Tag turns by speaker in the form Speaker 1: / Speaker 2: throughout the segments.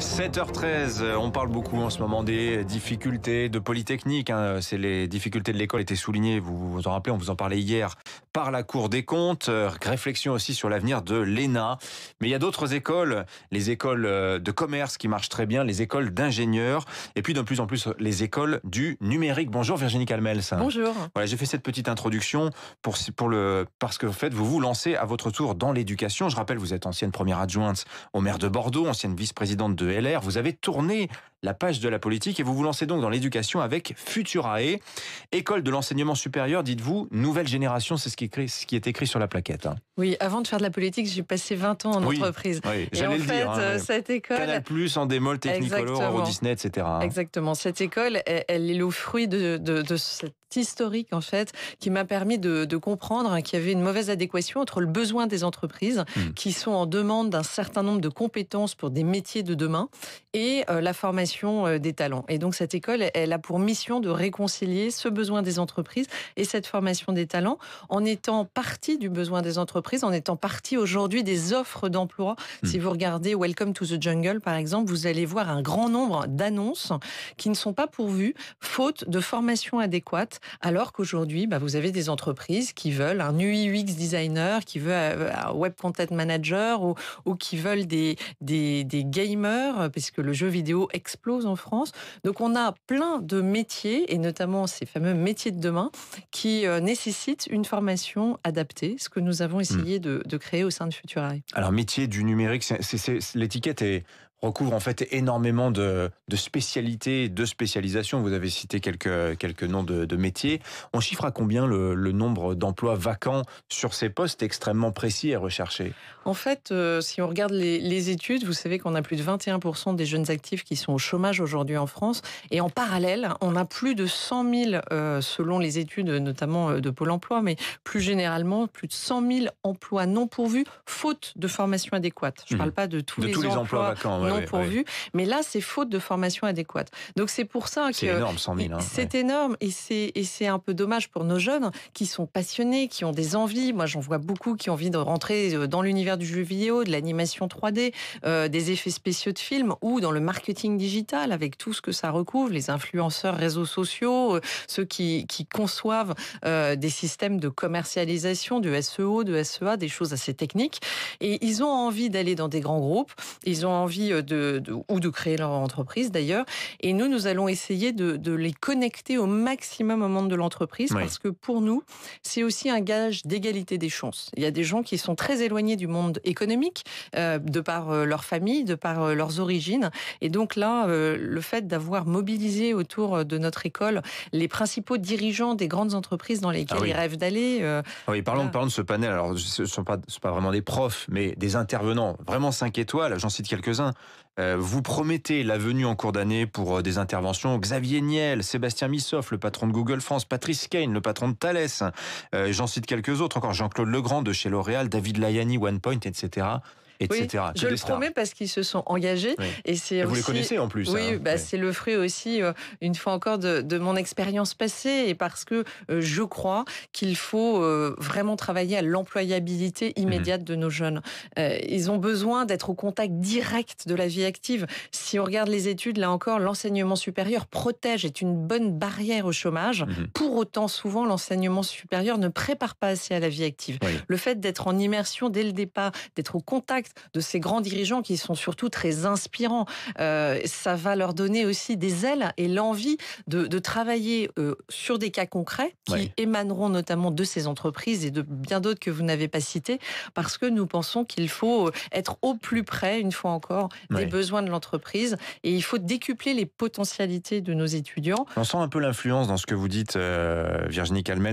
Speaker 1: Thanks. 7h13, euh, on parle beaucoup en ce moment des difficultés de Polytechnique. Hein, c'est les difficultés de l'école étaient soulignées, vous vous en rappelez, on vous en parlait hier par la Cour des comptes. Euh, réflexion aussi sur l'avenir de l'ENA. Mais il y a d'autres écoles, les écoles euh, de commerce qui marchent très bien, les écoles d'ingénieurs, et puis de plus en plus les écoles du numérique. Bonjour Virginie Calmels. Bonjour. Voilà, j'ai fait cette petite introduction pour, pour le, parce que en fait, vous vous lancez à votre tour dans l'éducation. Je rappelle, vous êtes ancienne première adjointe au maire de Bordeaux, ancienne vice-présidente de LR vous avez tourné la page de la politique et vous vous lancez donc dans l'éducation avec Futurae, école de l'enseignement supérieur, dites-vous, nouvelle génération, c'est ce qui, est, ce qui est écrit sur la plaquette. Hein.
Speaker 2: Oui, avant de faire de la politique, j'ai passé 20 ans en entreprise. Oui, et en fait, dire, hein, euh, cette école...
Speaker 1: plus en démol, Technicolor, Euro Disney, etc. Hein.
Speaker 2: Exactement, cette école, e-, elle, est le fruit de, cet historique en fait qui m'a permis de, comprendre qu'il y avait une mauvaise adéquation entre le besoin des entreprises hmm. qui sont en demande d'un certain nombre de compétences pour des métiers de demain et euh, la formation euh, des talents. Et donc cette école, elle a pour mission de réconcilier ce besoin des entreprises et cette formation des talents en étant partie du besoin des entreprises, en étant partie aujourd'hui des offres d'emploi. Hmm. Si vous regardez Welcome to the Jungle, par exemple, vous allez voir un grand nombre d'annonces qui ne sont pas pourvues faute de formation adéquate, alors qu'aujourd'hui, bah, vous avez des entreprises qui veulent un UX designer, qui veut euh, un web content manager ou, qui veulent des, des, gamers, puisque le jeu vidéo en France. Donc on a plein de métiers, et notamment ces fameux métiers de demain, qui euh, nécessitent une formation adaptée, ce que nous avons hmm. essayé de, créer au sein de Futurail.
Speaker 1: Alors métier du numérique, l'étiquette est recouvre en fait énormément de, spécialités, de spécialisations. Vous avez cité quelques, quelques noms de, métiers. On chiffre à combien le, nombre d'emplois vacants sur ces postes extrêmement précis et recherchés
Speaker 2: En fait, euh, si on regarde les, études, vous savez qu'on a plus de 21% des jeunes actifs qui sont au chômage aujourd'hui en France. Et en parallèle, on a plus de 100 000, euh, selon les études notamment euh, de Pôle emploi, mais plus généralement, plus de 100 000 emplois non pourvus, faute de formation adéquate. Je ne mmh. parle pas de tous, les, tous emplois, les emplois vacants non Mais là, c'est faute de formation adéquate. Donc c'est pour ça que hein, c'est énorme, 100 000. Hein, c'est énorme et c'est c'est un peu dommage pour nos jeunes qui sont passionnés, qui ont des envies. Moi, j'en vois beaucoup qui ont envie de rentrer euh, dans l'univers du jeu vidéo, de l'animation 3D, euh, des effets spéciaux de films ou dans le marketing digital avec tout ce que ça recouvre, les influenceurs, réseaux sociaux, euh, ceux qui qui conçoivent des systèmes de commercialisation, de SEO, de SEA, des choses assez techniques. Et ils ont envie d'aller dans des grands groupes. Ils ont envie de, ou de créer leur entreprise d'ailleurs. Et nous, nous allons essayer de, les connecter au maximum au monde de l'entreprise parce que pour nous, c'est aussi un gage d'égalité des chances. Il y a des gens qui sont très éloignés du monde économique euh, de par euh, leur famille, de par euh, leurs origines. Et donc là, le fait d'avoir mobilisé autour de notre école les principaux dirigeants des grandes entreprises dans lesquelles ah ils rêvent d'aller.
Speaker 1: Ah oui, parlons, parlons, de ce panel. Alors, ce ne sont pas, pas vraiment des profs, mais des intervenants. Vraiment 5 étoiles, j'en cite quelques-uns. Euh, vous promettez la venue en cours d'année pour euh, des interventions Xavier Niel, Sébastien Missoff, le patron de Google France, Patrice Kane, le patron de Thales, euh, j'en cite quelques autres encore, Jean-Claude Legrand de chez L'Oréal, David Layani, OnePoint, etc je le promets
Speaker 2: parce qu'ils se sont engagés. Et vous les connaissez en plus. Hein. Bah, oui, c'est le fruit aussi, euh, une fois encore, de, mon expérience passée et parce que euh, je crois qu'il faut euh, vraiment travailler à l'employabilité immédiate mhm. de nos jeunes. ils ont besoin d'être au contact direct de la vie active. Si on regarde les études, là encore, l'enseignement supérieur protège, est une bonne barrière au chômage. Mhm. Pour autant, souvent, l'enseignement supérieur ne prépare pas assez à la vie active. Le fait d'être en immersion dès le départ, d'être au contact de ces grands dirigeants qui sont surtout très inspirants. Euh, ça va leur donner aussi des ailes et l'envie de, travailler euh, sur des cas concrets qui émaneront notamment de ces entreprises et de bien d'autres que vous n'avez pas cités, parce que nous pensons qu'il faut euh, être au plus près, une fois encore, des besoins de l'entreprise et il faut décupler les potentialités de nos étudiants.
Speaker 1: On sent un peu l'influence dans ce que vous dites, Virginie Calmels,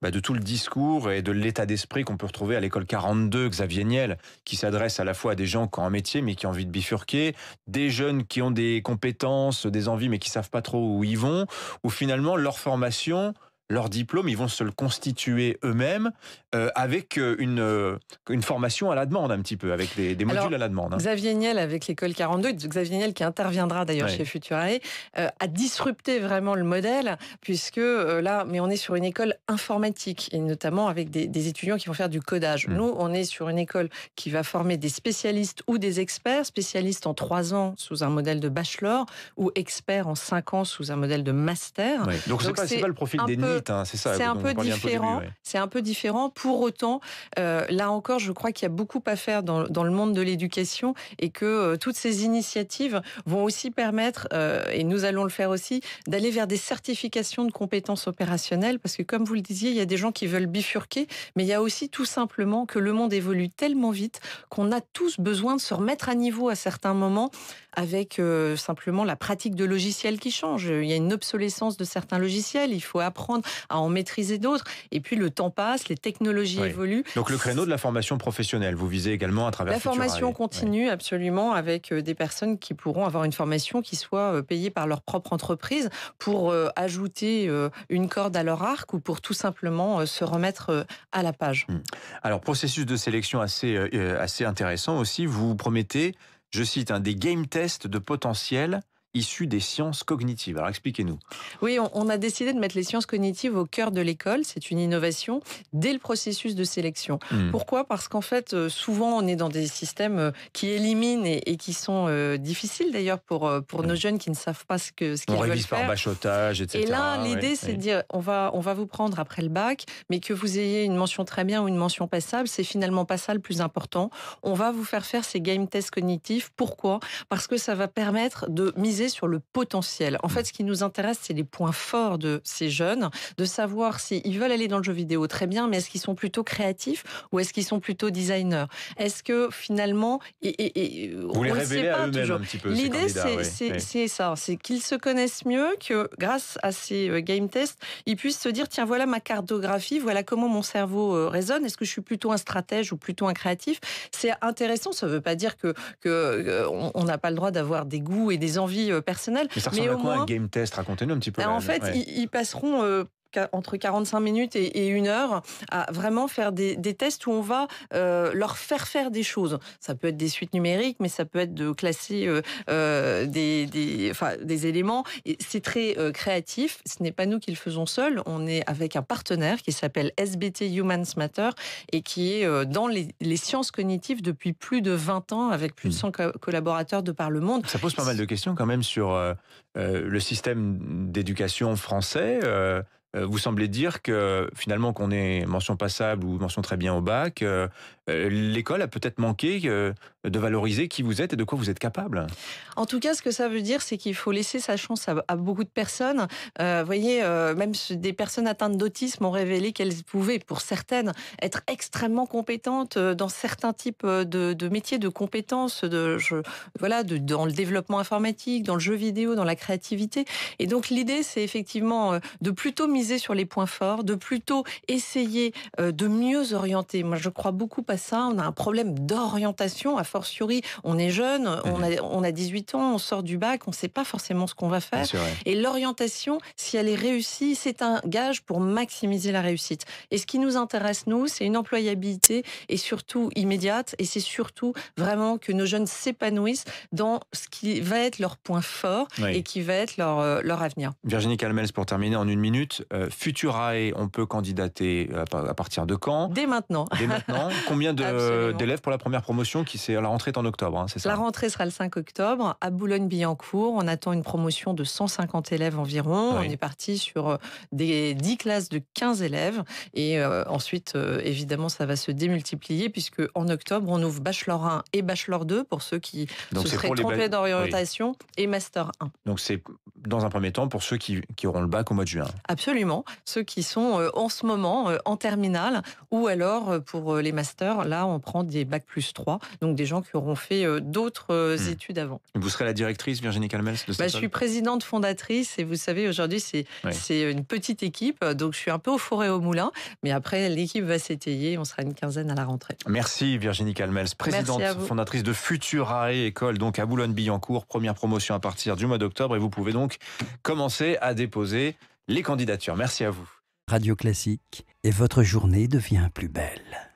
Speaker 1: bah, de tout le discours et de l'état d'esprit qu'on peut retrouver à l'école 42, Xavier Niel, qui s'adresse à la fois à des gens qui ont un métier mais qui ont envie de bifurquer, des jeunes qui ont des compétences, des envies mais qui savent pas trop où ils vont, ou finalement leur formation leur diplôme, ils vont se le constituer eux-mêmes euh, avec euh, une, euh, une formation à la demande un petit peu, avec des, modules à la demande. Hein.
Speaker 2: Xavier Niel avec l'école 42, Xavier Niel qui interviendra d'ailleurs chez Futurae, a disrupté vraiment le modèle puisque là, mais on est sur une école informatique et notamment avec des, étudiants qui vont faire du codage. Mm. Nous, on est sur une école qui va former des spécialistes ou des experts, spécialistes en trois ans sous un modèle de bachelor ou experts en cinq ans sous un modèle de master. Donc, c'est pas, le profil des
Speaker 1: Hein, c'est ça. C'est un peu différent.
Speaker 2: C'est un peu différent. Pour autant, euh, là encore, je crois qu'il y a beaucoup à faire dans, le monde de l'éducation et que euh, toutes ces initiatives vont aussi permettre, euh, et nous allons le faire aussi, d'aller vers des certifications de compétences opérationnelles, parce que comme vous le disiez, il y a des gens qui veulent bifurquer, mais il y a aussi tout simplement que le monde évolue tellement vite qu'on a tous besoin de se remettre à niveau à certains moments avec simplement la pratique de logiciels qui change. Il y a une obsolescence de certains logiciels, il faut apprendre à en maîtriser d'autres. Et puis le temps passe, les technologies évoluent. Donc
Speaker 1: le créneau de la formation professionnelle, vous visez également à travers la formation
Speaker 2: continue absolument avec euh, des personnes qui pourront avoir une formation qui soit euh, payée par leur propre entreprise pour euh, ajouter une corde à leur arc ou pour tout simplement se remettre à la page. Hmm.
Speaker 1: Alors processus de sélection assez assez intéressant aussi. Vous promettez, je cite, un hein, des game tests de potentiel issus des sciences cognitives. Alors expliquez-nous.
Speaker 2: Oui, on, a décidé de mettre les sciences cognitives au cœur de l'école. C'est une innovation dès le processus de sélection. Hmm. Pourquoi Parce qu'en fait, euh, souvent, on est dans des systèmes euh, qui éliminent et, qui sont euh, difficiles d'ailleurs pour, pour hmm. nos jeunes qui ne savent pas ce qu'ils ce veulent faire. On révise par
Speaker 1: bachotage, etc. Et là, l'idée, c'est de dire,
Speaker 2: on va, on va vous prendre après le bac, mais que vous ayez une mention très bien ou une mention passable, c'est finalement pas ça le plus important. On va vous faire faire ces game tests cognitifs. Pourquoi Parce que ça va permettre de miser sur le potentiel. En fait, ce qui nous intéresse, c'est les points forts de ces jeunes, de savoir s'ils veulent aller dans le jeu vidéo très bien, mais est-ce qu'ils sont plutôt créatifs ou est-ce qu'ils sont plutôt designers Est-ce que finalement, et, on ne sait pas toujours. L'idée, c'est ça, c'est qu'ils se connaissent mieux, que grâce à ces euh, game tests, ils puissent se dire tiens, voilà ma cartographie, voilà comment mon cerveau euh, résonne. Est-ce que je suis plutôt un stratège ou plutôt un créatif C'est intéressant. Ça ne veut pas dire qu'on que euh, n'a pas le droit d'avoir des goûts et des envies euh, personnelle. Mais ça ressemble à quoi un
Speaker 1: game test Racontez-nous un petit peu. Ben, en fait, ils,
Speaker 2: passeront euh, entre 45 minutes et, une heure à vraiment faire des, tests où on va euh, leur faire faire des choses. Ça peut être des suites numériques, mais ça peut être de classer euh, euh, des, des, éléments. C'est très créatif. Ce n'est pas nous qui le faisons seuls. On est avec un partenaire qui s'appelle SBT Humans Matter et qui est dans les, sciences cognitives depuis plus de 20 ans avec plus de 100 hmm. collaborateurs de par
Speaker 1: le monde. Ça pose pas mal de questions quand même sur le système d'éducation français. Euh, vous semblez dire que finalement qu'on est mention passable ou mention très bien au bac, euh, euh, l'école a peut-être manqué de valoriser qui vous êtes et de quoi vous êtes capable.
Speaker 2: En tout cas, ce que ça veut dire, c'est qu'il faut laisser sa chance à, beaucoup de personnes. Vous euh, voyez, euh, même des personnes atteintes d'autisme ont révélé qu'elles pouvaient, pour certaines, être extrêmement compétentes euh, dans certains types de, métiers, de compétences, de, voilà, de, dans le développement informatique, dans le jeu vidéo, dans la créativité. Et donc l'idée, c'est effectivement de plutôt miser sur les points forts, de plutôt essayer de mieux orienter. Moi, je crois beaucoup à ça. On a un problème d'orientation à fortiori, on est jeune, on, mhm. a, 18 ans, on sort du bac, on ne sait pas forcément ce qu'on va faire. Et l'orientation, si elle est réussie, c'est un gage pour maximiser la réussite. Et ce qui nous intéresse, nous, c'est une employabilité et surtout immédiate. Et c'est surtout vraiment que nos jeunes s'épanouissent dans ce qui va être leur point fort et qui va être euh, leur, avenir.
Speaker 1: Virginie Calmels, pour terminer en une minute, euh, Futurae, on peut candidater à partir de quand Dès maintenant. Dès maintenant. Combien d'élèves pour la première promotion qui s'est la rentrée est en octobre, hein, c'est ça La hein. rentrée sera le 5
Speaker 2: octobre à Boulogne-Billancourt. On attend une promotion de 150 élèves environ. On est parti sur euh, des 10 classes de 15 élèves. Et euh, ensuite, euh, évidemment, ça va se démultiplier puisque en octobre, on ouvre Bachelor 1 et Bachelor 2 pour ceux qui se seraient trompés d'orientation et Master 1.
Speaker 1: Donc c'est dans un premier temps pour ceux qui, auront le bac au mois de juin.
Speaker 2: Absolument. Ceux qui sont en ce moment en terminale ou alors pour les masters, là on prend des bacs plus 3, donc des gens qui auront fait euh, d'autres euh, hmm. études avant.
Speaker 1: Vous serez la directrice, Virginie Calmels, de bah, Je suis
Speaker 2: présidente fondatrice et vous savez, aujourd'hui, c'est une petite équipe, donc je suis un peu au forêt au moulin, mais après, l'équipe va s'étayer, on sera une quinzaine à la rentrée.
Speaker 1: Merci Virginie Calmels, présidente fondatrice de Futurae École, donc à Boulogne-Billancourt, première promotion à partir du mois d'octobre, et vous pouvez donc commencer à déposer les candidatures. Merci à vous. Radio Classique, et votre journée devient plus belle.